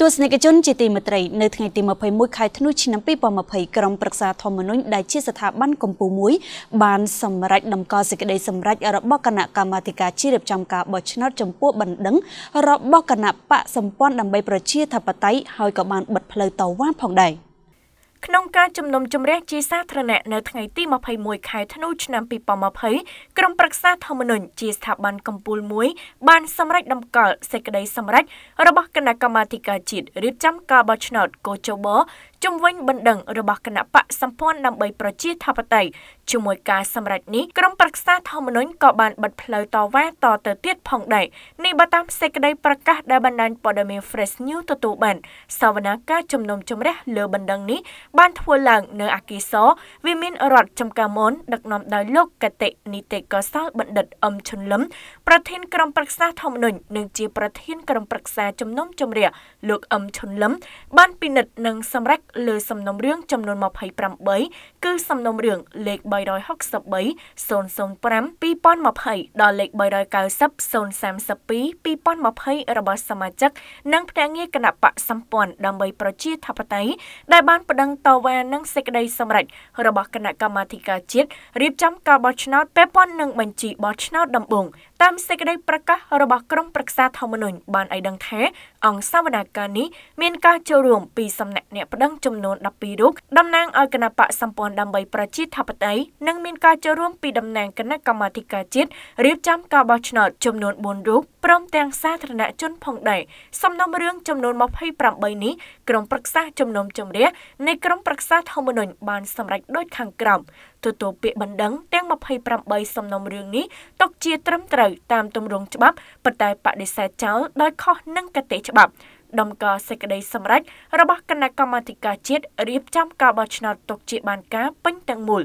ទស្សនិកជនជាទីមេត្រីនៅថ្ងៃទី21ខែធ្នូឆ្នាំ2020ក្រុមប្រឹក្សាធម្មនុញ្ញដែលជាស្ថាប័នកម្ពុជាមួយ បានសម្រេចដំកល់សេចក្តីសម្រេចរបស់គណៈកម្មាធិការជារៀបចំការបោះឆ្នោតចំពោះបណ្ដឹង របស់គណៈបកសម្ព័ន្ធដើម្បីប្រជាធិបតេយ្យហើយក៏បានបិទផ្លូវតវ៉ាផងដែរ។ក្នុងការជំនុំជម្រះជាសាធារណៈនៅថ្ងៃទី21ខែធ្នូឆ្នាំ2020ក្រុមប្រឹក្សាធម្មនុញ្ញជាស្ថាប័នកម្ពុជាមួយបានសម្រេចដំកល់សេចក្តីសម្រេចរបស់គណៈកម្មាធិការជាតិរៀបចំការបោះឆ្នោតកោជបជំវិញបណ្ដឹងរបស់គណៈបកសម្ព័ន្ធដើម្បីប្រជាធិបតេយ្យជាមួយការសម្រេចនេះក្រុមប្រឹក្សាធម្មនុញ្ញក៏បានបិទផ្លូវតវ៉ាតទៅទៀតផងដែរនេះបើតាមសេចក្តីប្រកាសដែលបណ្ដាញព័ត៌មាន Fresh News ទទួលបានសវនាការជំនុំជម្រះលើបណ្ដឹងនេះបានធ្វើឡើង នៅអគិសរវិមានរដ្ឋចំការមុនដឹកនាំដោយលោកកតិនីតិកសលបណ្ឌិតអឹមឈុនលឹមប្រធានក្រុមប្រឹក្សាធម្មនុញ្ញនិងជាប្រធានក្រុមប្រឹក្សាជំនុំជម្រះលោកអឹមឈុនលឹមបានពិនិត្យនិងសម្រេចលើសំណុំរឿងចំនួន28គឺសំណុំរឿងលេខ363 005 2020ដល់លេខ390 032 2020របស់សមាជិកនិងភ្នាក់ងារគណៈបកសម្ព័ន្ធដើម្បីប្រជាធិបតេយ្យដែលបានប្តឹងតវ៉ានិងសេចក្តីសម្រេចរបស់គណៈកម្មាធិការជាតិរៀបចំការបោះឆ្នោតពាក់ព័ន្ធនឹងបញ្ជីបោះឆ្នោតដំបូងតាមសេចក្តីប្រកាសរបស់ក្រមប្រឹក្សាធម្មនុញ្ញបានឲ្យដឹងថាអង្គសវនាការនេះមានការចូលរួមពីសំណាក់អ្នកប្តឹងចំនួន12រូបតំណាងឲ្យគណៈបកសម្ព័ន្ធដើម្បីប្រជាធិបតេយ្យនិងមានការចូលរួមពីតំណាងគណៈកម្មាធិការជាតិរៀបចំការបោះឆ្នោតចំនួន4រូបព្រមទាំងសាធារណជនផងដែរសំណុំរឿងចំនួន28នេះក្រមប្រឹក្សាជំនុំជម្រះនៃក្រមប្រឹក្សាធម្មនុញ្ញបានសម្រេចដូចខាងក្រោមទទួលពាក្យបណ្ដឹង ទាំង28សំណុំរឿងនេះຕົកជាត្រឹមត្រូវទៅតាមទម្រង់ច្បាប់ប៉ុន្តែបដិសេធចោលដោយខុសនឹងគតិច្បាប់ ដំកល់សេចក្តីសម្រេចរបស់គណៈកម្មាធិការជាតិរៀបចំការបោះឆ្នោតទុកជាបានការពេញទាំងមូល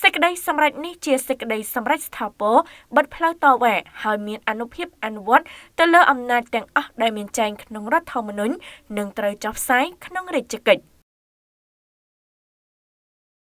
សេចក្តីសម្រេចនេះជាសេចក្តីសម្រេចស្ថាពរបិទផ្លូវតវ៉ាហើយមានអនុភាពអនុវត្តទៅលើអំណាចទាំងអស់ដែលមានចែងក្នុងរដ្ឋធម្មនុញ្ញនិងត្រូវចុះផ្សាយក្នុងរាជកិច្ច។